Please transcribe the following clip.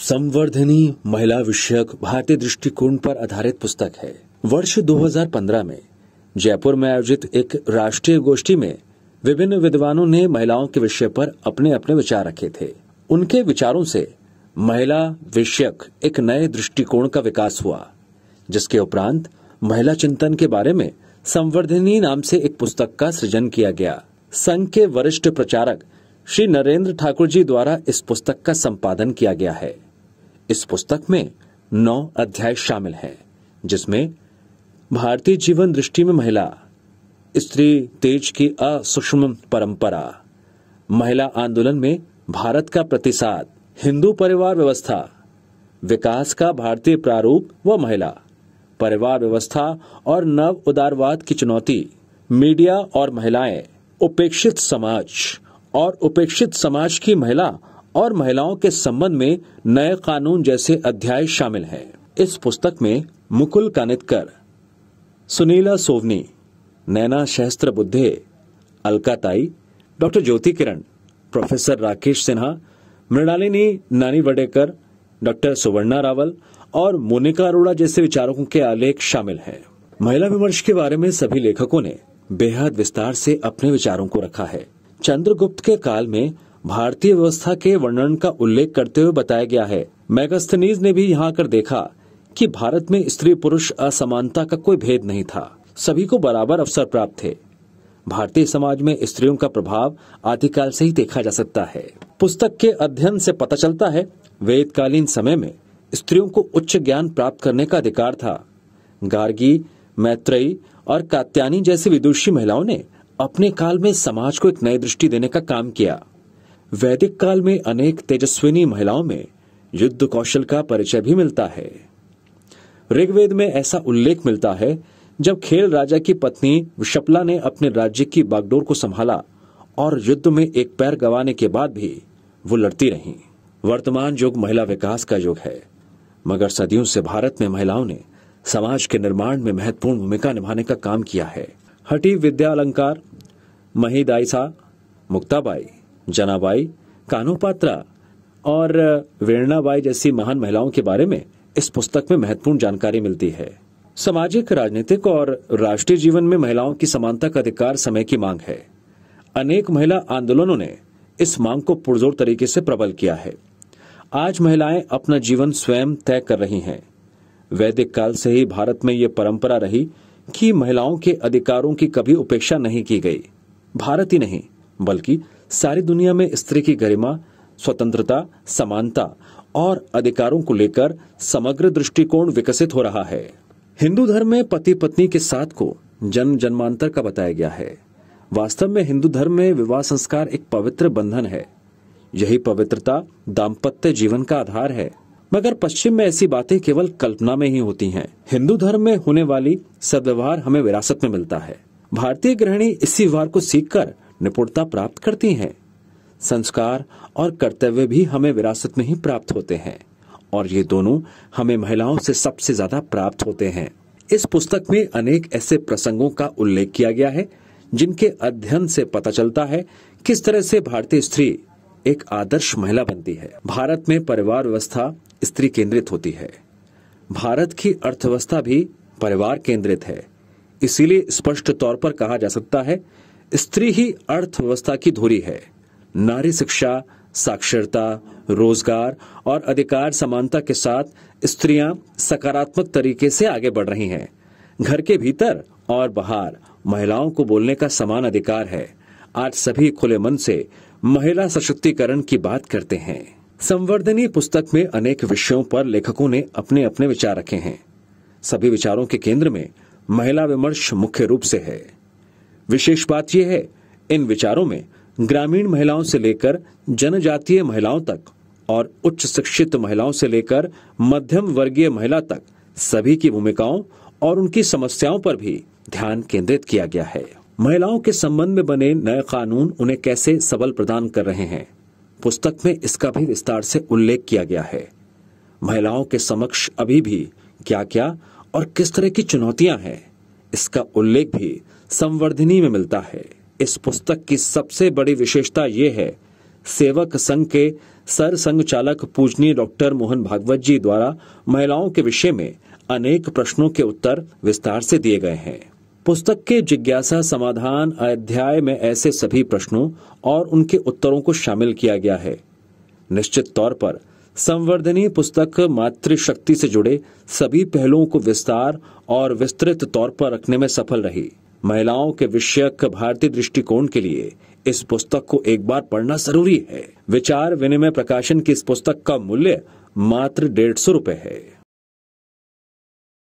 संवर्धनी महिला विषयक भारतीय दृष्टिकोण पर आधारित पुस्तक है वर्ष 2015 में जयपुर में आयोजित एक राष्ट्रीय गोष्ठी में विभिन्न विद्वानों ने महिलाओं के विषय पर अपने अपने विचार रखे थे उनके विचारों से महिला विषयक एक नए दृष्टिकोण का विकास हुआ जिसके उपरांत महिला चिंतन के बारे में संवर्धनी नाम से एक पुस्तक का सृजन किया गया संघ के वरिष्ठ प्रचारक श्री नरेंद्र ठाकुर जी द्वारा इस पुस्तक का संपादन किया गया है इस पुस्तक में नौ अध्याय शामिल हैं जिसमें भारतीय जीवन दृष्टि में महिला स्त्री तेज की असूक्ष्म परंपरा महिला आंदोलन में भारत का प्रतिसाद हिंदू परिवार व्यवस्था विकास का भारतीय प्रारूप व महिला परिवार व्यवस्था और नव उदारवाद की चुनौती मीडिया और महिलाएं उपेक्षित समाज और उपेक्षित समाज की महिला और महिलाओं के संबंध में नए कानून जैसे अध्याय शामिल हैं। इस पुस्तक में मुकुल कानितकर सुनीला सोवनी नैना सहस्त्र Sahasrabuddhe Alka Tai doctor Jyoti Kiran professor Rakesh Sinha Mrinalini Naniwadekar doctor सुवर्णा रावल और मोनिका अरोड़ा जैसे विचारकों के आलेख शामिल हैं महिला विमर्श के बारे में सभी लेखकों ने बेहद विस्तार से अपने विचारों को रखा है चंद्रगुप्त के काल में भारतीय व्यवस्था के वर्णन का उल्लेख करते हुए बताया गया है मैगस्थनीज ने भी यहाँ कर देखा कि भारत में स्त्री पुरुष असमानता का कोई भेद नहीं था सभी को बराबर अवसर प्राप्त थे भारतीय समाज में स्त्रियों का प्रभाव आदिकाल से ही देखा जा सकता है पुस्तक के अध्ययन से पता चलता है वेदकालीन समय में स्त्रियों को उच्च ज्ञान प्राप्त करने का अधिकार था गार्गी मैत्रेयी और कात्यानी जैसी विदुषी महिलाओं ने अपने काल में समाज को एक नई दृष्टि देने का काम किया वैदिक काल में अनेक तेजस्विनी महिलाओं में युद्ध कौशल का परिचय भी मिलता है ऋग्वेद में ऐसा उल्लेख मिलता है जब खेल राजा की पत्नी विशपला ने अपने राज्य की बागडोर को संभाला और युद्ध में एक पैर गंवाने के बाद भी वो लड़ती रहीं। वर्तमान युग महिला विकास का युग है मगर सदियों से भारत में महिलाओं ने समाज के निर्माण में महत्वपूर्ण भूमिका निभाने का काम किया है हटी विद्या अलंकार महिदाइसा मुक्ताबाई जनाबाई कानोपात्रा और वेरणाबाई जैसी महान महिलाओं के बारे में इस पुस्तक में महत्वपूर्ण जानकारी मिलती है सामाजिक राजनीतिक और राष्ट्रीय जीवन में महिलाओं की समानता का अधिकार समय की मांग है अनेक महिला आंदोलनों ने इस मांग को पुरजोर तरीके से प्रबल किया है आज महिलाएं अपना जीवन स्वयं तय कर रही हैं वैदिक काल से ही भारत में ये परंपरा रही कि महिलाओं के अधिकारों की कभी उपेक्षा नहीं की गई भारत ही नहीं बल्कि सारी दुनिया में स्त्री की गरिमा स्वतंत्रता समानता और अधिकारों को लेकर समग्र दृष्टिकोण विकसित हो रहा है हिंदू धर्म में पति पत्नी के साथ को जन्म जन्मांतर का बताया गया है वास्तव में हिंदू धर्म में विवाह संस्कार एक पवित्र बंधन है यही पवित्रता दाम्पत्य जीवन का आधार है मगर पश्चिम में ऐसी बातें केवल कल्पना में ही होती हैं। हिंदू धर्म में होने वाली सदव्यवहार हमें विरासत में मिलता है भारतीय गृहिणी इसी व्यवहार को सीखकर निपुणता प्राप्त करती हैं संस्कार और कर्तव्य भी हमें विरासत में ही प्राप्त होते हैं और ये दोनों हमें महिलाओं से सबसे ज्यादा प्राप्त होते हैं इस पुस्तक में अनेक ऐसे प्रसंगों का उल्लेख किया गया है जिनके अध्ययन से पता चलता है किस तरह से भारतीय स्त्री एक आदर्श महिला बनती है भारत में परिवार व्यवस्था स्त्री केंद्रित होती है भारत की अर्थव्यवस्था भी परिवार केंद्रित है इसीलिए स्पष्ट तौर पर कहा जा सकता है स्त्री ही अर्थव्यवस्था की धुरी है नारी शिक्षा साक्षरता रोजगार और अधिकार समानता के साथ स्त्रियां सकारात्मक तरीके से आगे बढ़ रही हैं घर के भीतर और बाहर महिलाओं को बोलने का समान अधिकार है आज सभी खुले मन से महिला सशक्तिकरण की बात करते हैं संवर्धनीय पुस्तक में अनेक विषयों पर लेखकों ने अपने अपने विचार रखे हैं सभी विचारों के केंद्र में महिला विमर्श मुख्य रूप से है विशेष बात यह है इन विचारों में ग्रामीण महिलाओं से लेकर जनजातीय महिलाओं तक और उच्च शिक्षित महिलाओं से लेकर मध्यम वर्गीय महिला तक सभी की भूमिकाओं और उनकी समस्याओं पर भी ध्यान केंद्रित किया गया है महिलाओं के संबंध में बने नए कानून उन्हें कैसे सबल प्रदान कर रहे हैं पुस्तक में इसका भी विस्तार से उल्लेख किया गया है महिलाओं के समक्ष अभी भी क्या क्या और किस तरह की चुनौतियां हैं इसका उल्लेख भी संवर्धनी में मिलता है इस पुस्तक की सबसे बड़ी विशेषता ये है सेवक संघ के सर संघ चालक पूजनीय डॉक्टर मोहन भागवत जी द्वारा महिलाओं के विषय में अनेक प्रश्नों के उत्तर विस्तार से दिए गए हैं पुस्तक के जिज्ञासा समाधान अध्याय में ऐसे सभी प्रश्नों और उनके उत्तरों को शामिल किया गया है निश्चित तौर पर संवर्धनी पुस्तक मातृशक्ति से जुड़े सभी पहलुओं को विस्तार और विस्तृत तौर पर रखने में सफल रही महिलाओं के विषयक भारतीय दृष्टिकोण के लिए इस पुस्तक को एक बार पढ़ना जरूरी है विचार विनिमय प्रकाशन की इस पुस्तक का मूल्य मात्र डेढ़ सौ रूपए है